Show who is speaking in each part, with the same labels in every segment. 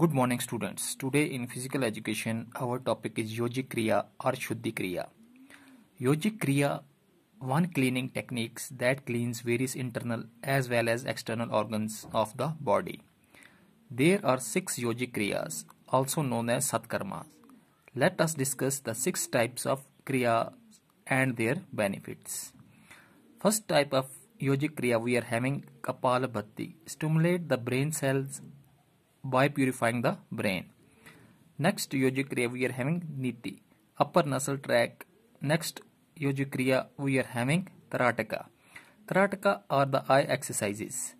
Speaker 1: Good morning students. Today in physical education our topic is yogic kriya or shuddhi kriya. Yogic kriya one cleaning techniques that cleans various internal as well as external organs of the body. There are six yogic kriyas also known as satkarmas. Let us discuss the six types of kriya and their benefits. First type of yogic kriya we are having kapalabhati. Stimulate the brain cells by purifying the brain. Next yogic kriya we are having niti, upper nasal tract. Next yogic kriya we are having tarataka. Tarataka are the eye exercises.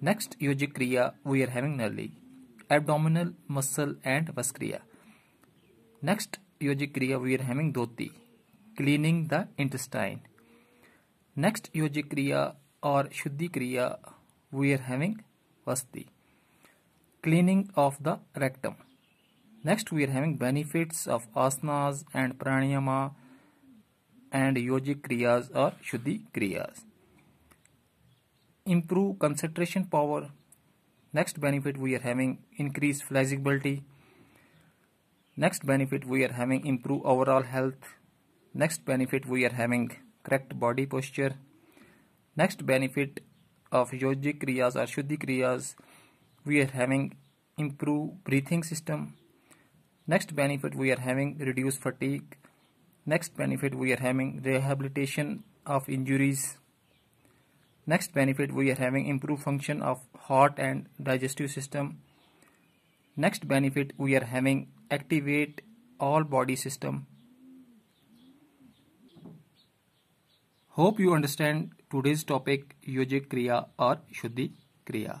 Speaker 1: Next yogic kriya we are having nali, abdominal muscle and vaskriya. Next yogic kriya we are having dhoti, cleaning the intestine. Next yogic kriya or shuddhi kriya we are having vasti cleaning of the rectum. Next we are having benefits of asanas and pranayama and yogic kriyas or shuddhi kriyas. Improve concentration power. Next benefit we are having increased flexibility. Next benefit we are having improve overall health. Next benefit we are having correct body posture. Next benefit of yogic kriyas or shuddhi kriyas we are having improved breathing system next benefit we are having reduced fatigue next benefit we are having rehabilitation of injuries next benefit we are having improved function of heart and digestive system next benefit we are having activate all body system hope you understand today's topic yogic kriya or shuddhi kriya